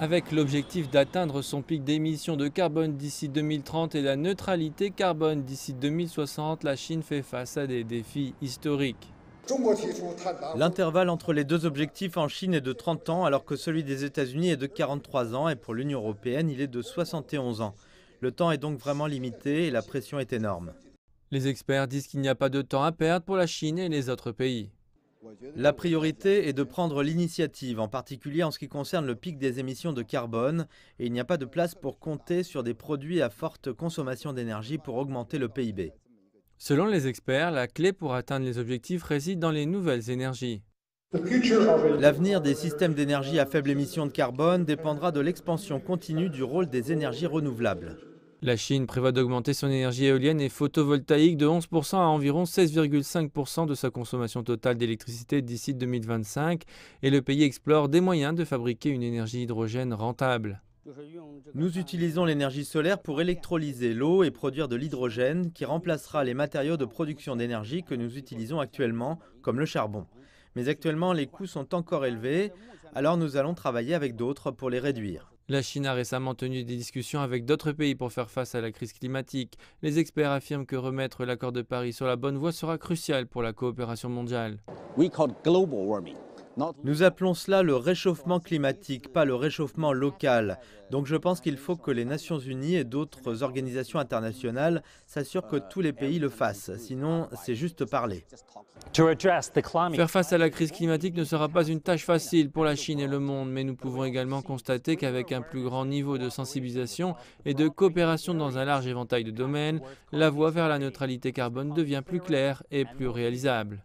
avec l'objectif d'atteindre son pic d'émissions de carbone d'ici 2030 et la neutralité carbone d'ici 2060, la Chine fait face à des défis historiques. L'intervalle entre les deux objectifs en Chine est de 30 ans alors que celui des États-Unis est de 43 ans et pour l'Union européenne il est de 71 ans. Le temps est donc vraiment limité et la pression est énorme. Les experts disent qu'il n'y a pas de temps à perdre pour la Chine et les autres pays. La priorité est de prendre l'initiative, en particulier en ce qui concerne le pic des émissions de carbone, et il n'y a pas de place pour compter sur des produits à forte consommation d'énergie pour augmenter le PIB. Selon les experts, la clé pour atteindre les objectifs réside dans les nouvelles énergies. L'avenir des systèmes d'énergie à faible émission de carbone dépendra de l'expansion continue du rôle des énergies renouvelables. La Chine prévoit d'augmenter son énergie éolienne et photovoltaïque de 11% à environ 16,5% de sa consommation totale d'électricité d'ici 2025 et le pays explore des moyens de fabriquer une énergie hydrogène rentable. Nous utilisons l'énergie solaire pour électrolyser l'eau et produire de l'hydrogène qui remplacera les matériaux de production d'énergie que nous utilisons actuellement, comme le charbon. Mais actuellement, les coûts sont encore élevés, alors nous allons travailler avec d'autres pour les réduire. La Chine a récemment tenu des discussions avec d'autres pays pour faire face à la crise climatique. Les experts affirment que remettre l'accord de Paris sur la bonne voie sera crucial pour la coopération mondiale. Nous appelons cela le réchauffement climatique, pas le réchauffement local. Donc je pense qu'il faut que les Nations Unies et d'autres organisations internationales s'assurent que tous les pays le fassent. Sinon, c'est juste parler. Faire face à la crise climatique ne sera pas une tâche facile pour la Chine et le monde, mais nous pouvons également constater qu'avec un plus grand niveau de sensibilisation et de coopération dans un large éventail de domaines, la voie vers la neutralité carbone devient plus claire et plus réalisable.